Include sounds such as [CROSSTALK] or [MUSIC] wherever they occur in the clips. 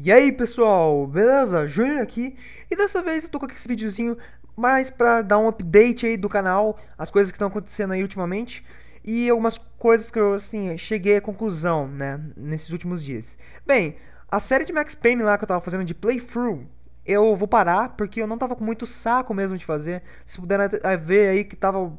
E aí pessoal, beleza? Júnior aqui e dessa vez eu tô com esse videozinho mais pra dar um update aí do canal, as coisas que estão acontecendo aí ultimamente e algumas coisas que eu assim cheguei à conclusão, né, nesses últimos dias. Bem, a série de Max Payne lá que eu tava fazendo de playthrough, eu vou parar porque eu não tava com muito saco mesmo de fazer. Se puder né, ver aí que tava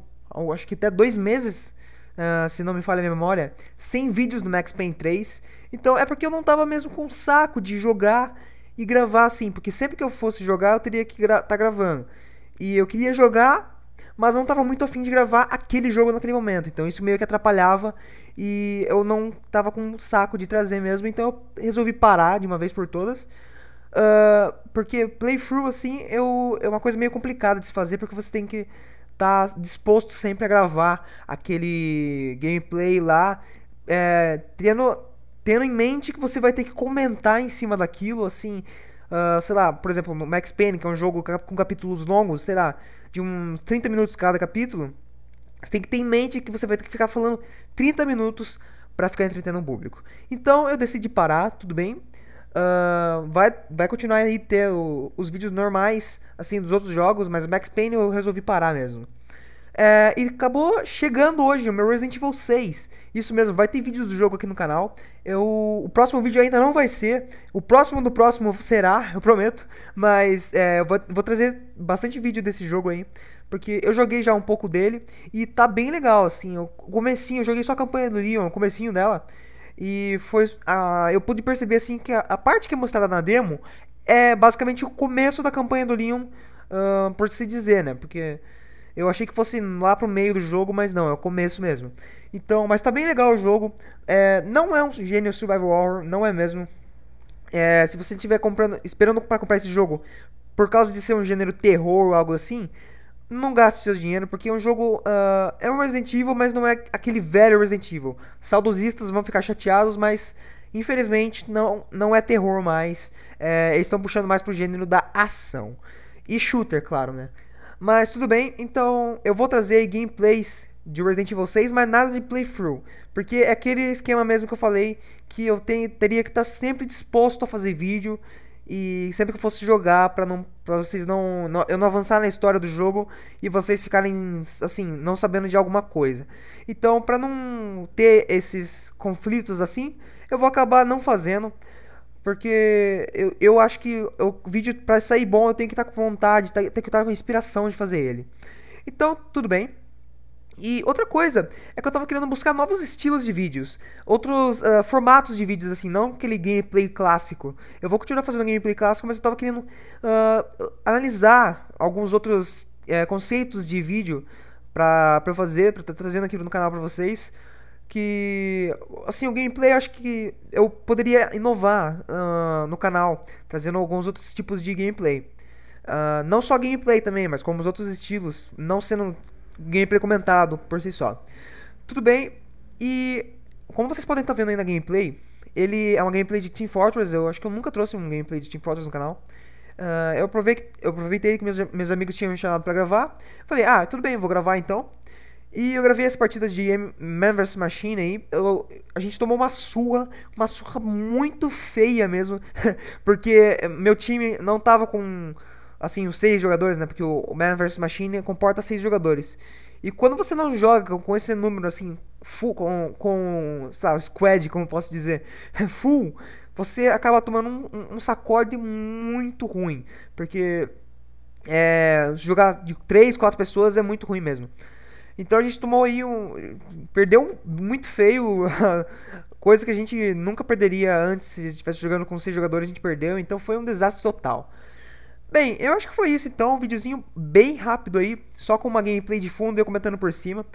acho que até dois meses uh, se não me falha a memória, 100 vídeos do Max Payne 3. Então é porque eu não tava mesmo com saco de jogar e gravar assim, porque sempre que eu fosse jogar eu teria que estar gra tá gravando. E eu queria jogar, mas não tava muito afim de gravar aquele jogo naquele momento. Então isso meio que atrapalhava e eu não tava com saco de trazer mesmo. Então eu resolvi parar de uma vez por todas. Uh, porque playthrough assim eu, é uma coisa meio complicada de se fazer, porque você tem que tá disposto sempre a gravar aquele gameplay lá, é, tendo, tendo em mente que você vai ter que comentar em cima daquilo, assim, uh, sei lá, por exemplo, Max Payne, que é um jogo com capítulos longos, sei lá, de uns 30 minutos cada capítulo, você tem que ter em mente que você vai ter que ficar falando 30 minutos para ficar entretendo o público. Então eu decidi parar, tudo bem. Uh, vai, vai continuar aí ter o, os vídeos normais, assim, dos outros jogos, mas Max Payne eu resolvi parar mesmo. É, e acabou chegando hoje o meu Resident Evil 6. Isso mesmo, vai ter vídeos do jogo aqui no canal. Eu, o próximo vídeo ainda não vai ser. O próximo do próximo será, [LAUGHS] eu prometo. Mas é, eu vou, vou trazer bastante vídeo desse jogo aí. Porque eu joguei já um pouco dele. E tá bem legal, assim. O comecinho, eu joguei só a campanha do Leon, o comecinho dela. E foi. A, ah, eu pude perceber assim que a, a, parte que é mostrada na demo é basicamente o começo da campanha do Leon, uh, por se dizer, né? Porque eu achei que fosse lá pro meio do jogo, mas não, é o começo mesmo. Então, mas tá bem legal o jogo. É, não é um gênio survival horror, não é mesmo. É, se você estiver comprando, esperando para comprar esse jogo por causa de ser um gênero terror ou algo assim, não gaste seu dinheiro, porque é um jogo. Uh, é um Resident Evil, mas não é aquele velho Resident Evil. Saudosistas vão ficar chateados, mas infelizmente não, não é terror mais. É, eles estão puxando mais pro gênero da ação. E shooter, claro, né? Mas tudo bem, então eu vou trazer gameplays de Resident Evil 6, mas nada de playthrough. Porque é aquele esquema mesmo que eu falei, que eu tenho, teria que estar tá sempre disposto a fazer vídeo e sempre que eu fosse jogar, pra, não, pra vocês não, não, Eu não avançar na história do jogo e vocês ficarem, assim, não sabendo de alguma coisa. Então, pra não ter esses conflitos assim, eu vou acabar não fazendo. Porque eu, eu acho que o vídeo, pra sair bom, eu tenho que estar tá com vontade, tá, tem que estar tá com inspiração de fazer ele. Então, tudo bem. E outra coisa é que eu tava querendo buscar novos estilos de vídeos, outros uh, formatos de vídeos, assim, não aquele gameplay clássico. Eu vou continuar fazendo gameplay clássico, mas eu tava querendo uh, analisar alguns outros uh, conceitos de vídeo pra, pra eu fazer, pra eu tá trazendo aqui no canal pra vocês. Que, assim, o gameplay acho que eu poderia inovar ah, no canal, trazendo alguns outros tipos de gameplay. não só gameplay também, mas como os outros estilos, não sendo gameplay comentado por si só. Tudo bem, e como vocês podem estar vendo aí na gameplay, ele é uma gameplay de Team Fortress, eu acho que eu nunca trouxe um gameplay de Team Fortress no canal. Uh, eu, aproveitei, eu aproveitei que meus, meus amigos tinham me chamado pra gravar, falei, ah, tudo bem, vou gravar então. E eu gravei essa partida de Man vs Machine aí. Eu, a gente tomou uma surra, uma surra muito feia mesmo, [LAUGHS] porque meu time não tava com assim, os seis jogadores, né? Porque o Man vs Machine comporta seis jogadores. E quando você não joga com esse número, assim, full, com, com sei lá, squad, como posso dizer, [LAUGHS] full, você acaba tomando um, um sacode muito ruim. Porque é, jogar de três, quatro pessoas é muito ruim mesmo. Então a gente tomou aí um. Perdeu muito feio. [LAUGHS] coisa que a gente nunca perderia antes se estivesse jogando com seis jogadores, a gente perdeu. Então foi um desastre total. Bem, eu acho que foi isso então, um videozinho bem rápido aí, só com uma gameplay de fundo e eu comentando por cima. Uh,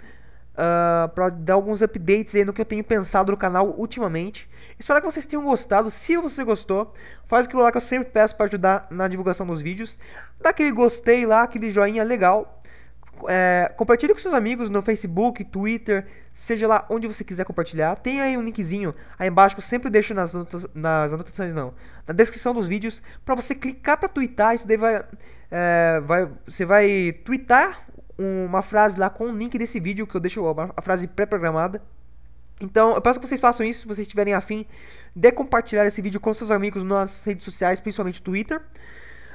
ah, para dar alguns updates aí no que eu tenho pensado no canal ultimamente. Espero que vocês tenham gostado. Se você gostou, faz aquilo lá que eu sempre peço para ajudar na divulgação dos vídeos. Dá aquele gostei lá, aquele joinha legal. É, compartilhe com seus amigos no Facebook, Twitter, seja lá onde você quiser compartilhar. Tem aí um linkzinho aí embaixo que eu sempre deixo nas, nas anotações, não, na descrição dos vídeos, para você clicar para twittar. Isso daí vai, é, vai, você vai twittar uma frase lá com o link desse vídeo que eu deixo a frase pré-programada. Então, eu peço que vocês façam isso se vocês tiverem afim de compartilhar esse vídeo com seus amigos nas redes sociais, principalmente Twitter.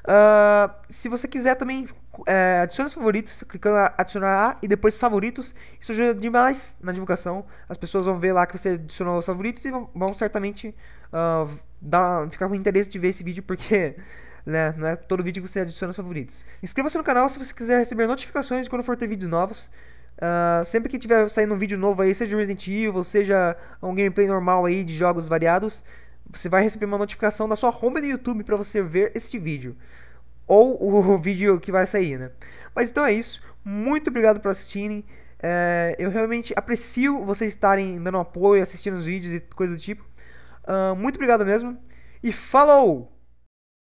Ah, se você quiser também, é, adicione os favoritos, clicando em adicionar e depois favoritos. Isso ajuda demais na divulgação. As pessoas vão ver lá que você adicionou os favoritos e vão, vão certamente uh, dar, ficar com interesse de ver esse vídeo, porque [LAUGHS] né, não é todo vídeo que você adiciona os favoritos. Inscreva-se no canal se você quiser receber notificações quando for ter vídeos novos. Uh, sempre que tiver saindo um vídeo novo aí, seja Resident Evil, seja um gameplay normal aí de jogos variados, você vai receber uma notificação na sua home do YouTube para você ver este vídeo. Ou o [LAUGHS] vídeo que vai sair, né? Mas então é isso. Muito obrigado por assistirem. É, eu realmente aprecio vocês estarem dando apoio, assistindo os vídeos e coisa do tipo. Uh, muito obrigado mesmo. E falou!